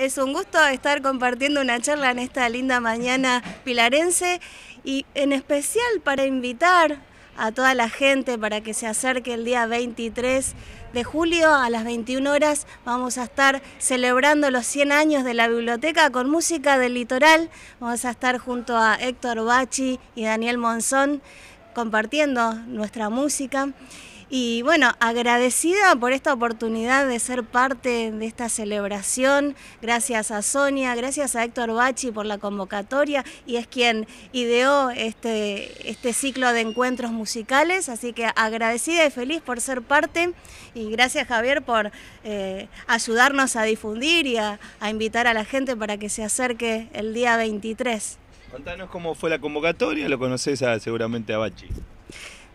Es un gusto estar compartiendo una charla en esta linda mañana pilarense y en especial para invitar a toda la gente para que se acerque el día 23 de julio a las 21 horas. Vamos a estar celebrando los 100 años de la biblioteca con música del litoral. Vamos a estar junto a Héctor Bachi y Daniel Monzón compartiendo nuestra música. Y bueno, agradecida por esta oportunidad de ser parte de esta celebración. Gracias a Sonia, gracias a Héctor Bachi por la convocatoria y es quien ideó este, este ciclo de encuentros musicales. Así que agradecida y feliz por ser parte. Y gracias Javier por eh, ayudarnos a difundir y a, invitar a la gente para que se acerque el día 23. Contanos cómo fue la convocatoria, lo conoces seguramente a Bachi.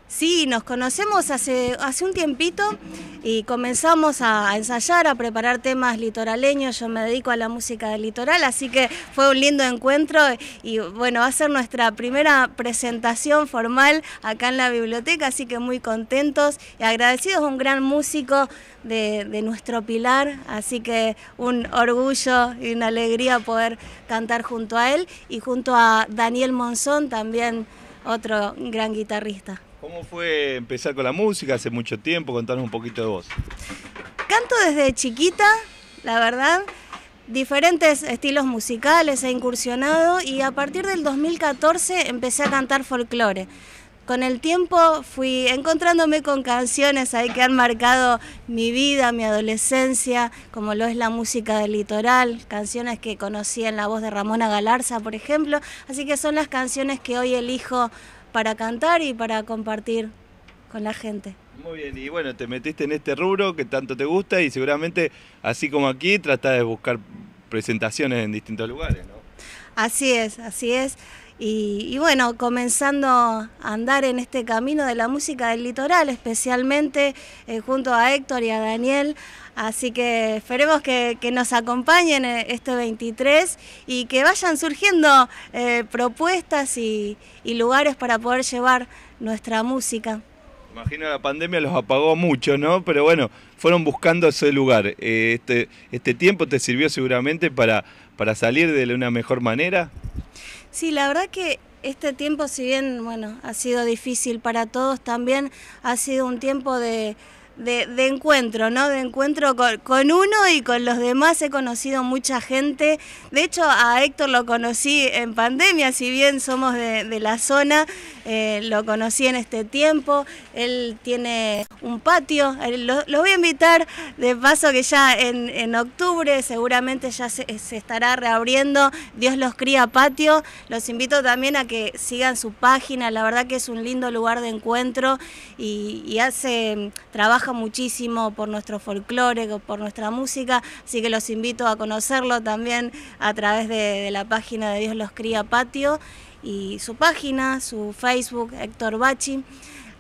Sí, nos conocemos hace, un tiempito y comenzamos a, ensayar, a preparar temas litoraleños. Yo me dedico a la música del litoral, así que fue un lindo encuentro y bueno, va a ser nuestra primera presentación formal acá en la biblioteca, así que muy contentos y agradecidos un gran músico de nuestro pilar, así que un orgullo y una alegría poder cantar junto a él y junto a Daniel Monzón, también otro gran guitarrista. ¿Cómo fue empezar con la música hace mucho tiempo? Contanos un poquito de vos. Canto desde chiquita, la verdad. Diferentes estilos musicales he incursionado y a partir del 2014 empecé a cantar folclore. Con el tiempo fui encontrándome con canciones ahí que han marcado mi vida, mi adolescencia, como lo es la música del litoral, canciones que conocí en la voz de Ramona Galarza, por ejemplo. Así que son las canciones que hoy elijo para cantar y para compartir con la gente. Muy bien, y bueno, te metiste en este rubro que tanto te gusta y seguramente, así como aquí, tratás de buscar presentaciones en distintos lugares, ¿no? Así es, así es. Y, bueno, comenzando a andar en este camino de la música del litoral, especialmente eh, junto a Héctor y a Daniel. Así que esperemos que, nos acompañen eh, este 23 y que vayan surgiendo eh, propuestas y, lugares para poder llevar nuestra música. Imagino la pandemia los apagó mucho, ¿no? Pero bueno, fueron buscando ese lugar. Este, este tiempo te sirvió seguramente para, para salir de una mejor manera. Sí, la verdad que este tiempo, si bien bueno, ha sido difícil para todos, también ha sido un tiempo de, encuentro, ¿no? De encuentro con, uno y con los demás. He conocido mucha gente. De hecho, a Héctor lo conocí en pandemia, si bien somos de la zona. Eh, lo conocí en este tiempo, él tiene un patio, lo, los voy a invitar de paso que ya en, octubre seguramente ya eh, se, estará reabriendo Dios los cría patio, los invito también a que sigan su página, la verdad que es un lindo lugar de encuentro y, hace, mm, trabaja muchísimo por nuestro folclore, por nuestra música, así que los invito a conocerlo también a través de, de la página de Dios los cría patio y su página, su Facebook, Héctor Bachi.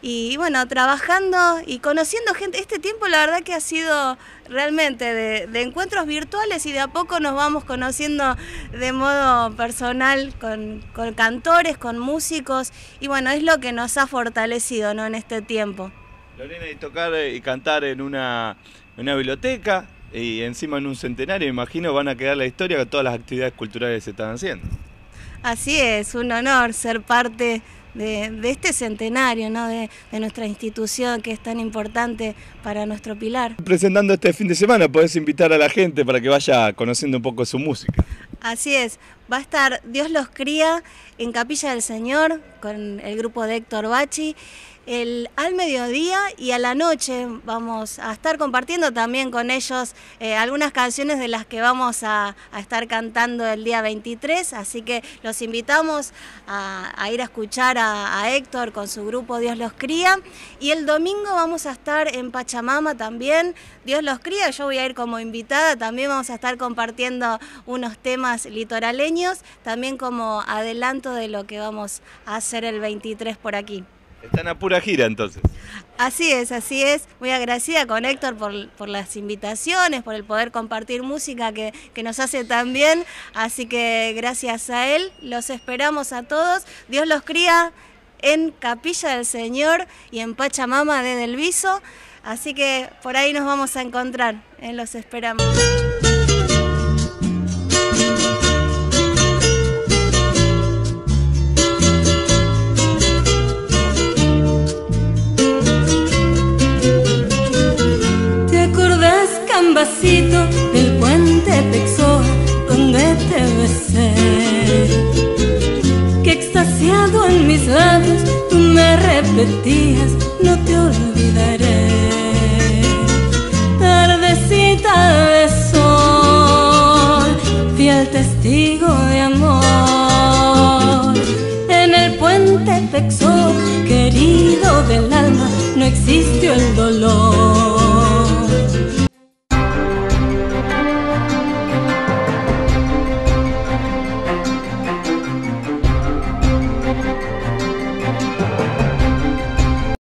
Y bueno, trabajando y conociendo gente, este tiempo la verdad que ha sido realmente de, encuentros virtuales y de a poco nos vamos conociendo de modo personal con, cantores, con músicos y bueno, es lo que nos ha fortalecido ¿no? en este tiempo. Lorena, y tocar eh, y cantar en una, una biblioteca y encima en un centenario, imagino van a quedar la historia que todas las actividades culturales se están haciendo. Así es, un honor ser parte de, este centenario, de, de, nuestra institución que es tan importante para nuestro pilar. Presentando este fin de semana, podés invitar a la gente para que vaya conociendo un poco su música. Así es, va a estar Dios los cría en Capilla del Señor con el grupo de Héctor Bachi. El, al mediodía y a la noche vamos a estar compartiendo también con ellos eh, algunas canciones de las que vamos a, estar cantando el día 23, así que los invitamos a, ir a escuchar a, a, Héctor con su grupo Dios los cría y el domingo vamos a estar en Pachamama también, Dios los cría, yo voy a ir como invitada, también vamos a estar compartiendo unos temas litoraleños, también como adelanto de lo que vamos a hacer el 23 por aquí. Están a pura gira entonces. Así es, así es. Muy agradecida con Héctor por, por las invitaciones, por el poder compartir música que, nos hace tan bien. Así que gracias a él, los esperamos a todos. Dios los cría en Capilla del Señor y en Pachamama de Delviso. Así que por ahí nos vamos a encontrar. ¿eh? los esperamos. ¿Te acordás, Cambacito, del puente Pexoa donde te besé? Que extasiado en mis labios tú me repetías, no te olvides. testigo de amor. En el puente Texó, querido del alma, no existió el dolor.